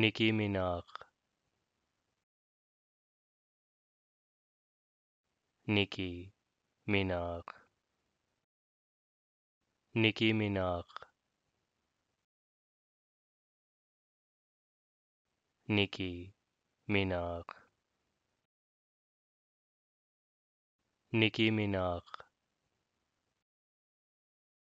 نیکی میناک نیکی میناک نیکی میناک نیکی میناک نیکی میناک